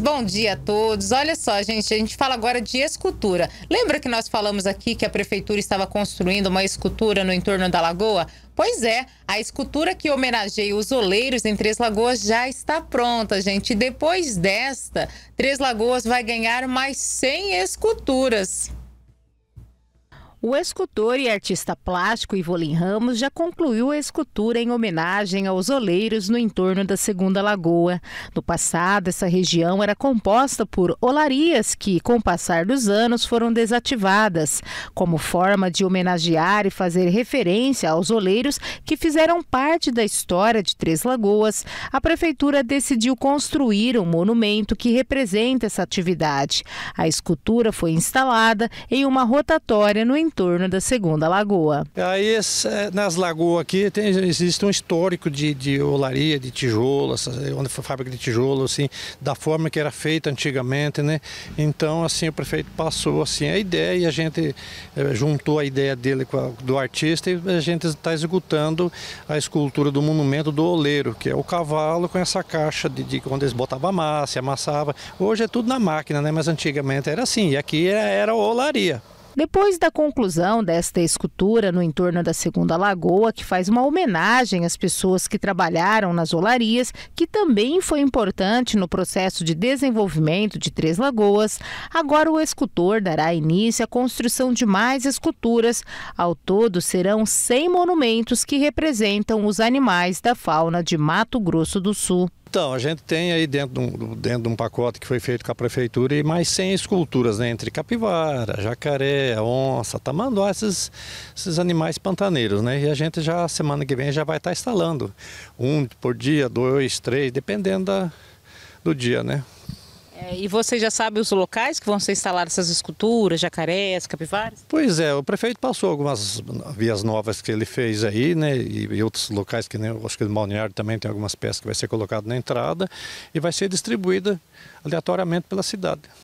Bom dia a todos. Olha só, gente, a gente fala agora de escultura. Lembra que nós falamos aqui que a prefeitura estava construindo uma escultura no entorno da lagoa? Pois é, a escultura que homenageia os oleiros em Três Lagoas já está pronta, gente. E depois desta, Três Lagoas vai ganhar mais 100 esculturas. O escultor e artista plástico Ivolim Ramos já concluiu a escultura em homenagem aos oleiros no entorno da Segunda Lagoa. No passado, essa região era composta por olarias que, com o passar dos anos, foram desativadas, como forma de homenagear e fazer referência aos oleiros que fizeram parte da história de Três Lagoas. A prefeitura decidiu construir um monumento que representa essa atividade. A escultura foi instalada em uma rotatória no entorno entorno da Segunda Lagoa. Aí é, nas lagoas aqui tem, existe um histórico de, de olaria, de tijolo, onde foi fábrica de tijolo, assim, da forma que era feita antigamente, né? Então, assim, o prefeito passou assim a ideia e a gente é, juntou a ideia dele com a, do artista e a gente está executando a escultura do monumento do oleiro, que é o cavalo com essa caixa de, de onde eles botavam massa, amassava. Hoje é tudo na máquina, né? Mas antigamente era assim, e aqui era, é, era olaria. Depois da conclusão desta escultura no entorno da Segunda Lagoa, que faz uma homenagem às pessoas que trabalharam nas olarias, que também foi importante no processo de desenvolvimento de Três Lagoas, agora o escultor dará início à construção de mais esculturas. Ao todo, serão 100 monumentos que representam os animais da fauna de Mato Grosso do Sul. Então, a gente tem aí dentro de, um, dentro de um pacote que foi feito com a prefeitura e mais 100 esculturas, né? Entre capivara, jacaré, onça, tamanduá, esses, esses animais pantaneiros, né? E a gente já, semana que vem, já vai estar tá instalando. Um por dia, dois, três, dependendo da, do dia, né? É, e você já sabe os locais que vão ser instaladas essas esculturas, jacarés, capivares? Pois é, o prefeito passou algumas vias novas que ele fez aí, né? E, e outros locais que nem, acho que o Balneário também tem algumas peças que vai ser colocado na entrada e vai ser distribuída aleatoriamente pela cidade.